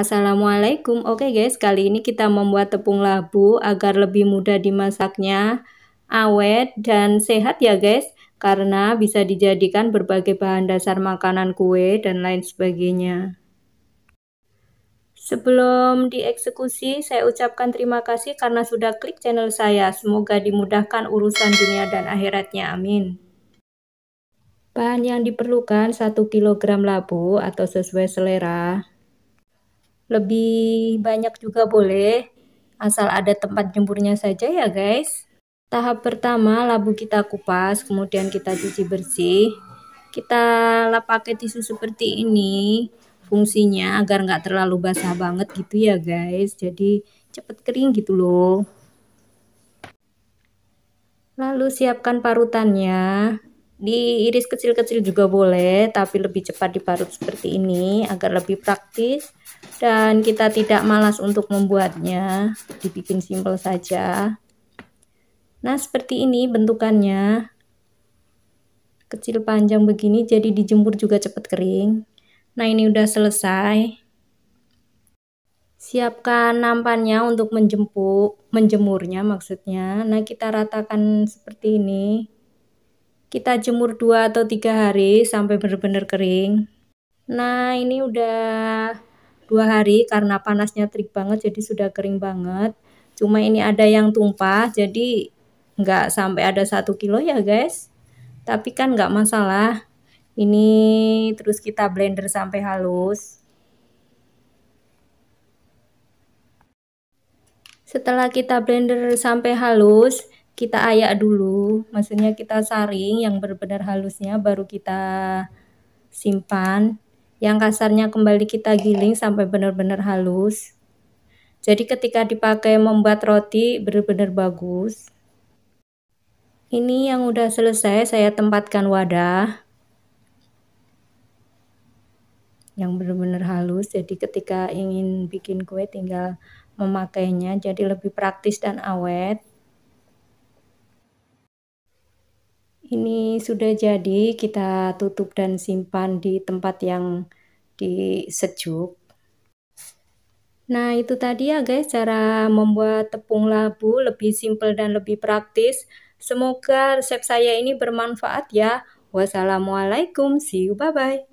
Assalamualaikum Oke guys kali ini kita membuat tepung labu agar lebih mudah dimasaknya awet dan sehat ya guys karena bisa dijadikan berbagai bahan dasar makanan kue dan lain sebagainya Sebelum dieksekusi, saya ucapkan terima kasih karena sudah klik channel saya. Semoga dimudahkan urusan dunia dan akhiratnya. Amin. Bahan yang diperlukan 1 kg labu atau sesuai selera, lebih banyak juga boleh, asal ada tempat jemurnya saja ya guys. Tahap pertama labu kita kupas, kemudian kita cuci bersih. Kita lap pakai tisu seperti ini, fungsinya agar nggak terlalu basah banget gitu ya guys. Jadi cepet kering gitu loh. Lalu siapkan parutannya diiris kecil-kecil juga boleh tapi lebih cepat diparut seperti ini agar lebih praktis dan kita tidak malas untuk membuatnya dibikin simple saja nah seperti ini bentukannya kecil panjang begini jadi dijemur juga cepat kering nah ini udah selesai siapkan nampannya untuk menjemur, menjemurnya maksudnya nah kita ratakan seperti ini kita jemur 2 atau 3 hari sampai benar-benar kering. Nah, ini udah dua hari karena panasnya terik banget jadi sudah kering banget. Cuma ini ada yang tumpah jadi nggak sampai ada satu kilo ya guys. Tapi kan nggak masalah. Ini terus kita blender sampai halus. Setelah kita blender sampai halus, kita ayak dulu, maksudnya kita saring yang benar-benar halusnya baru kita simpan. Yang kasarnya kembali kita giling sampai benar-benar halus. Jadi ketika dipakai membuat roti benar-benar bagus. Ini yang udah selesai saya tempatkan wadah. Yang benar-benar halus. Jadi ketika ingin bikin kue tinggal memakainya jadi lebih praktis dan awet. Ini sudah jadi, kita tutup dan simpan di tempat yang di sejuk. Nah, itu tadi ya guys cara membuat tepung labu lebih simple dan lebih praktis. Semoga resep saya ini bermanfaat ya. Wassalamualaikum, see you, bye-bye.